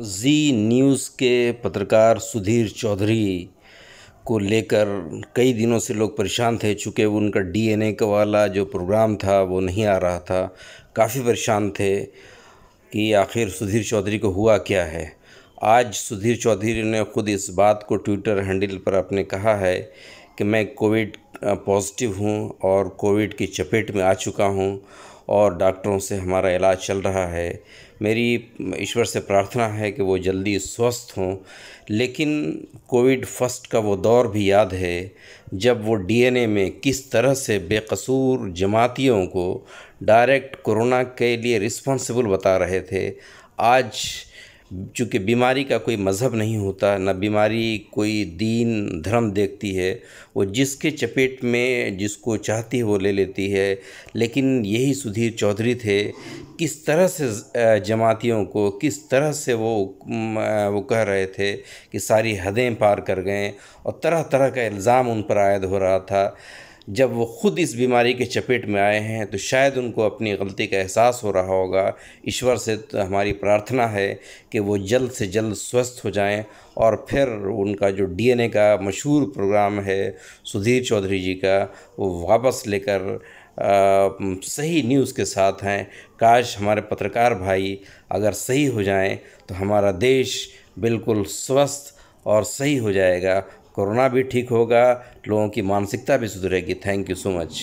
जी news के पत्रकार सुधीर चौधरी को लेकर कई दिनों से लोग परेशान थे चूँकि उनका डीएनए का वाला जो प्रोग्राम था वो नहीं आ रहा था काफ़ी परेशान थे कि आखिर सुधीर चौधरी को हुआ क्या है आज सुधीर चौधरी ने खुद इस बात को ट्विटर हैंडल पर अपने कहा है कि मैं कोविड पॉजिटिव हूँ और कोविड की चपेट में आ चुका हूँ और डॉक्टरों से हमारा इलाज चल रहा है मेरी ईश्वर से प्रार्थना है कि वो जल्दी स्वस्थ हों लेकिन कोविड फर्स्ट का वो दौर भी याद है जब वो डीएनए में किस तरह से बेकसूर जमातियों को डायरेक्ट कोरोना के लिए रिस्पॉन्सिबल बता रहे थे आज चूँकि बीमारी का कोई मज़हब नहीं होता ना बीमारी कोई दीन धर्म देखती है वो जिसके चपेट में जिसको चाहती है वो ले लेती है लेकिन यही सुधीर चौधरी थे किस तरह से जमातियों को किस तरह से वो वो कह रहे थे कि सारी हदें पार कर गए और तरह तरह का इल्ज़ाम उन पर आयद हो रहा था जब वो ख़ुद इस बीमारी के चपेट में आए हैं तो शायद उनको अपनी गलती का एहसास हो रहा होगा ईश्वर से तो हमारी प्रार्थना है कि वो जल्द से जल्द स्वस्थ हो जाएं और फिर उनका जो डीएनए का मशहूर प्रोग्राम है सुधीर चौधरी जी का वो वापस लेकर आ, सही न्यूज़ के साथ हैं काश हमारे पत्रकार भाई अगर सही हो जाएं तो हमारा देश बिल्कुल स्वस्थ और सही हो जाएगा कोरोना भी ठीक होगा लोगों की मानसिकता भी सुधरेगी थैंक यू सो मच